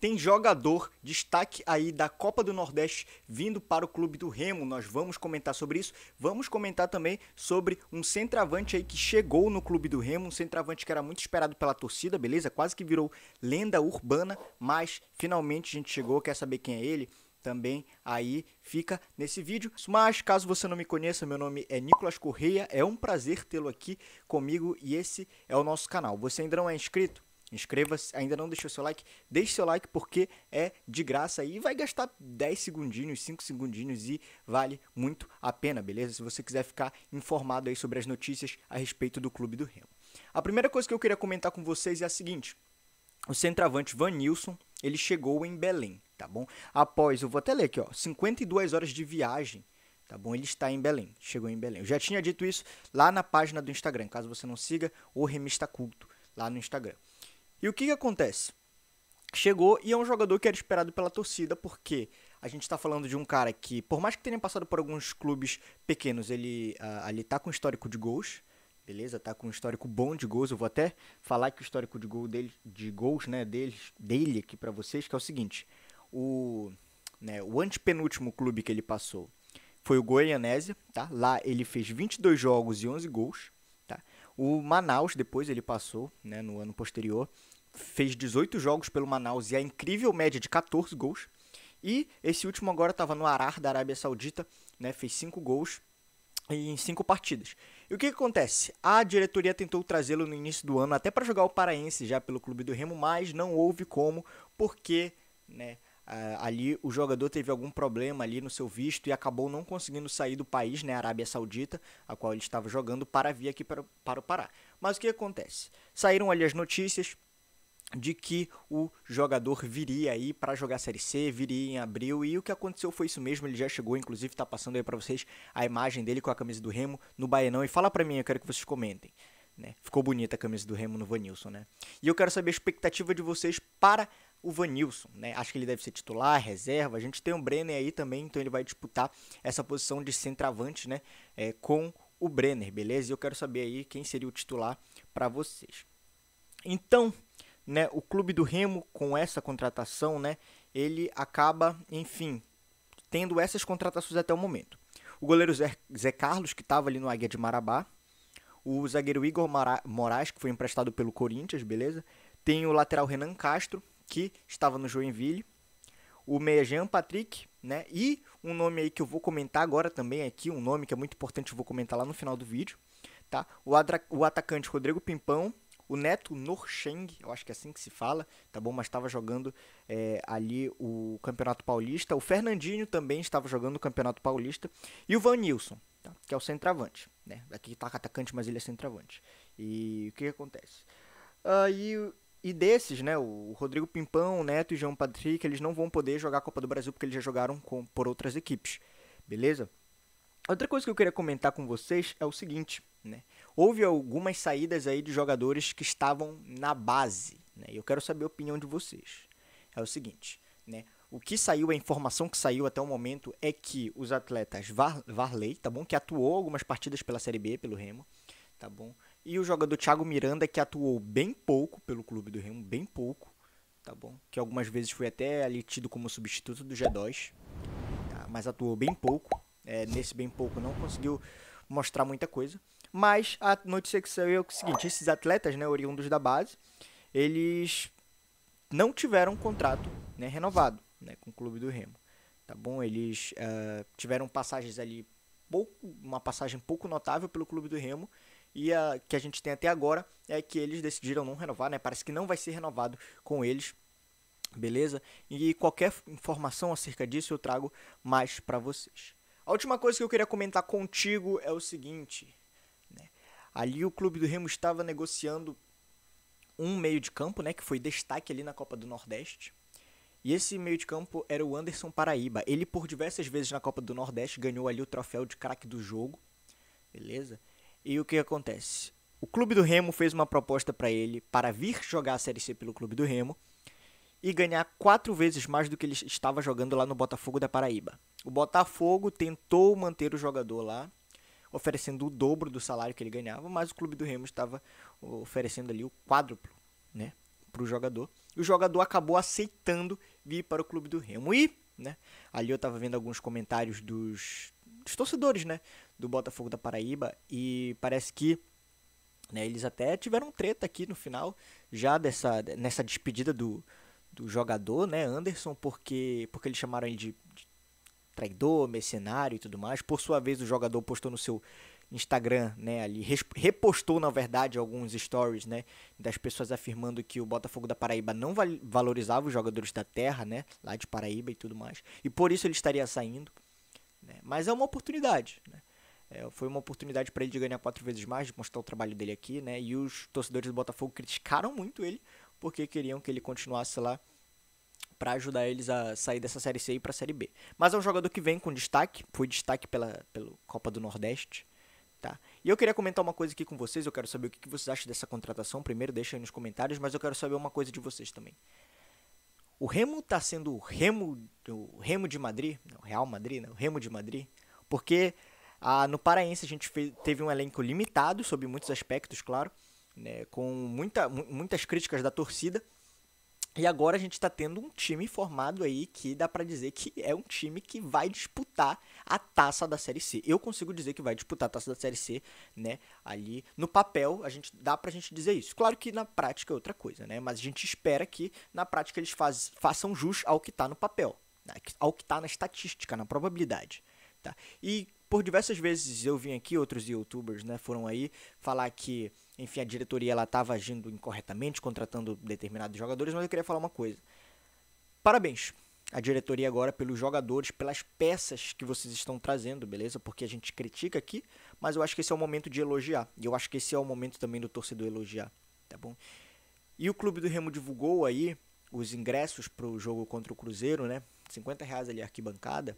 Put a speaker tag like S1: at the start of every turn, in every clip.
S1: Tem jogador destaque aí da Copa do Nordeste vindo para o clube do Remo. Nós vamos comentar sobre isso. Vamos comentar também sobre um centroavante aí que chegou no clube do Remo, um centroavante que era muito esperado pela torcida, beleza? Quase que virou lenda urbana, mas finalmente a gente chegou. Quer saber quem é ele? também aí fica nesse vídeo. Mas caso você não me conheça, meu nome é Nicolas Correia, é um prazer tê-lo aqui comigo e esse é o nosso canal. Você ainda não é inscrito? Inscreva-se, ainda não deixou seu like, deixe seu like porque é de graça e vai gastar 10 segundinhos, 5 segundinhos e vale muito a pena, beleza? Se você quiser ficar informado aí sobre as notícias a respeito do Clube do Remo. A primeira coisa que eu queria comentar com vocês é a seguinte: o centroavante Van Nilson, ele chegou em Belém, tá bom? Após, eu vou até ler aqui, ó, 52 horas de viagem tá bom? Ele está em Belém, chegou em Belém. Eu já tinha dito isso lá na página do Instagram, caso você não siga, o Remista Culto, lá no Instagram. E o que, que acontece? Chegou e é um jogador que era esperado pela torcida, porque a gente está falando de um cara que, por mais que tenha passado por alguns clubes pequenos, ele uh, ali tá com histórico de gols, beleza? Tá com um histórico bom de gols. Eu vou até falar que o histórico de gol dele, de gols, né, dele, dele aqui para vocês, que é o seguinte: o, né, o antepenúltimo clube que ele passou foi o Goianésia, tá? Lá ele fez 22 jogos e 11 gols, tá? O Manaus depois ele passou, né, no ano posterior fez 18 jogos pelo Manaus e a incrível média de 14 gols. E esse último agora estava no Arar da Arábia Saudita, né, fez 5 gols em 5 partidas. E o que, que, acontece? A diretoria tentou trazê-lo no início do ano até para jogar o Paraense já pelo clube do Remo, mas não houve como, porque né, ali o jogador teve algum problema ali no seu visto e acabou não conseguindo sair do país, né, Arábia Saudita, a qual ele estava jogando, para vir aqui para, para o Pará. Mas o que acontece? Saíram ali as notícias, de que o jogador viria aí para jogar Série C, viria em abril, e o que aconteceu foi isso mesmo, ele já chegou, inclusive tá passando aí para vocês a imagem dele com a camisa do Remo no Baianão, e fala para mim, eu quero que vocês comentem. Né? Ficou bonita a camisa do Remo no Vanilson, né? E eu quero saber a expectativa de vocês para o Vanilson, né? Acho que ele deve ser titular, reserva. A gente tem o Brenner aí também, então ele vai disputar essa posição de centroavante, né? É, com o Brenner, beleza? E eu quero saber aí quem seria o titular para vocês. Então, né, o clube do Remo com essa contratação, né, ele acaba, enfim, tendo essas contratações até o momento. O goleiro Zé, Zé Carlos, que estava ali no Águia de Marabá, o zagueiro Igor Mara, Moraes, que foi emprestado pelo Corinthians, beleza? Tem o lateral Renan Castro, que estava no Joinville, o meia Jean Patrick, né? E um nome aí que eu vou comentar agora também aqui, um nome que é muito importante, eu vou comentar lá no final do vídeo, tá? O, o atacante Rodrigo Pimpão, o Neto Norcheng, eu acho que é assim que se fala, tá bom? Mas estava jogando é, ali o Campeonato Paulista. O Fernandinho também estava jogando o Campeonato Paulista. E o Van Nilson, tá? que é o centroavante. Né? Aqui tá atacante, mas ele é centroavante. E o que, que acontece? e desses, né, o Rodrigo Pimpão, o Neto e o João Patrick, eles não vão poder jogar a Copa do Brasil porque eles já jogaram com, por outras equipes, beleza? Outra coisa que eu queria comentar com vocês é o seguinte, né, houve algumas saídas aí de jogadores que estavam na base. Né? E eu quero saber a opinião de vocês. É o seguinte, né? O que saiu, a informação que saiu até o momento é que os atletas Var Varley, tá bom? Que atuou algumas partidas pela Série B, pelo Remo, tá bom? E o jogador Thiago Miranda, que atuou bem pouco pelo clube do Remo, bem pouco, tá bom? Que algumas vezes foi até ali tido como substituto do G2, tá? mas atuou bem pouco. É, nesse bem pouco não conseguiu mostrar muita coisa. Mas a notícia que saiu é o seguinte: esses atletas, né, oriundos da base, eles não tiveram um contrato né, renovado né, com o clube do Remo. Tá bom? Eles uh, tiveram passagens ali, pouco, uma passagem pouco notável pelo clube do Remo. E a que a gente tem até agora é que eles decidiram não renovar, né? Parece que não vai ser renovado com eles, beleza? E qualquer informação acerca disso eu trago mais para vocês. A última coisa que eu queria comentar contigo é o seguinte: Ali o clube do Remo estava negociando um meio de campo, né, que foi destaque ali na Copa do Nordeste. E esse meio de campo era o Anderson Paraíba. Ele por diversas vezes na Copa do Nordeste ganhou ali o troféu de craque do jogo. Beleza? E o que acontece? O Clube do Remo fez uma proposta para ele para vir jogar a Série C pelo Clube do Remo e ganhar quatro vezes mais do que ele estava jogando lá no Botafogo da Paraíba. O Botafogo tentou manter o jogador lá, oferecendo o dobro do salário que ele ganhava, mas o clube do Remo estava oferecendo ali o quádruplo, né, para o jogador. E o jogador acabou aceitando vir para o clube do Remo. E, né, ali eu estava vendo alguns comentários dos, dos torcedores, né, do Botafogo da Paraíba e parece que né, eles até tiveram treta aqui no final, já dessa, nessa despedida do, do jogador, né, Anderson, porque, porque eles chamaram ele de, de traidor, mercenário e tudo mais. Por sua vez, o jogador postou no seu Instagram, né, ali repostou na verdade alguns stories, né, das pessoas afirmando que o Botafogo da Paraíba não valorizava os jogadores da terra, né, lá de Paraíba e tudo mais, e por isso ele estaria saindo. Né? Mas é uma oportunidade, né? É, foi uma oportunidade para ele de ganhar quatro vezes mais, de mostrar o trabalho dele aqui, né? E os torcedores do Botafogo criticaram muito ele porque queriam que ele continuasse lá para ajudar eles a sair dessa Série C e ir para a Série B. Mas é um jogador que vem com destaque, foi destaque pela, pela Copa do Nordeste. Tá. E eu queria comentar uma coisa aqui com vocês, eu quero saber o que vocês acham dessa contratação. Primeiro, deixa aí nos comentários, mas eu quero saber uma coisa de vocês também. O Remo está sendo o Remo, o Remo de Madrid, não, Real Madrid, não, né? o Remo de Madrid, porque ah, no Paraense a gente fez, teve um elenco limitado, sob muitos aspectos, claro, né, com muita, muitas críticas da torcida, e agora a gente está tendo um time formado aí que dá para dizer que é um time que vai disputar a taça da Série C. Eu consigo dizer que vai disputar a taça da Série C, né? Ali no papel, a gente dá pra gente dizer isso. Claro que na prática é outra coisa, né? Mas a gente espera que na prática eles faz, façam jus ao que está no papel, né, ao que está na estatística, na probabilidade, tá? E por diversas vezes eu vim aqui, outros youtubers, né, foram aí falar que enfim, a diretoria ela estava agindo incorretamente, contratando determinados jogadores, mas eu queria falar uma coisa. Parabéns a diretoria agora pelos jogadores, pelas peças que vocês estão trazendo, beleza? Porque a gente critica aqui, mas eu acho que esse é o momento de elogiar. E eu acho que esse é o momento também do torcedor elogiar, tá bom? E o Clube do Remo divulgou aí os ingressos para o jogo contra o Cruzeiro, né? 50 reais ali arquibancada.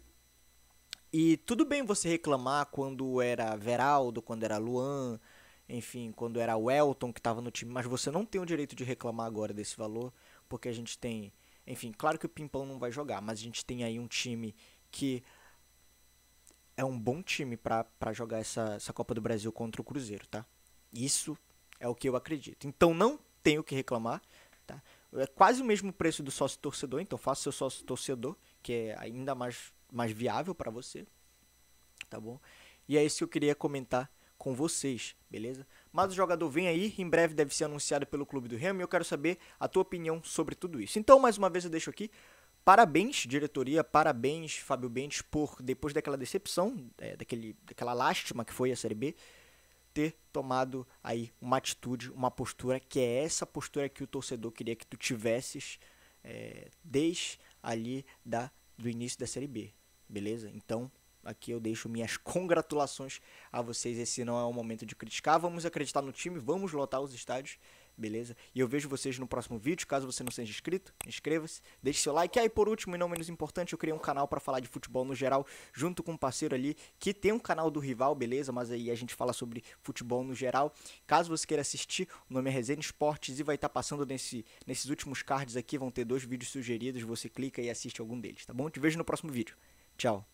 S1: E tudo bem você reclamar quando era Veraldo, quando era Luan, enfim, quando era o Elton que estava no time, mas você não tem o direito de reclamar agora desse valor, porque a gente tem, enfim, claro que o Pimpão não vai jogar, mas a gente tem aí um time que é um bom time para jogar essa, essa Copa do Brasil contra o Cruzeiro, tá? Isso é o que eu acredito. Então não tenho que reclamar, tá? É quase o mesmo preço do sócio torcedor, então faça seu sócio torcedor, que é ainda mais, mais viável para você, tá bom? E é isso que eu queria comentar com vocês, beleza? Mas o jogador vem aí, em breve deve ser anunciado pelo clube do Remo e eu quero saber a tua opinião sobre tudo isso. Então, mais uma vez eu deixo aqui Parabéns, diretoria, parabéns, Fábio Bentes, por depois daquela decepção, é, daquele, daquela lástima que foi a Série B, ter tomado aí uma atitude, uma postura, que é essa postura que o torcedor queria que tu tivesses é, desde ali da, do início da Série B, beleza? Então, Aqui eu deixo minhas congratulações a vocês. Esse não é o momento de criticar. Vamos acreditar no time, vamos lotar os estádios, beleza? E eu vejo vocês no próximo vídeo. Caso você não seja inscrito, inscreva-se, deixe seu like. Ah, e por último, e não menos importante, eu criei um canal para falar de futebol no geral, junto com um parceiro ali que tem um canal do rival, beleza? Mas aí a gente fala sobre futebol no geral. Caso você queira assistir, o nome é Resenha Esportes e vai estar tá passando nesse, nesses últimos cards aqui. Vão ter dois vídeos sugeridos. Você clica e assiste algum deles, tá bom? Te vejo no próximo vídeo. Tchau.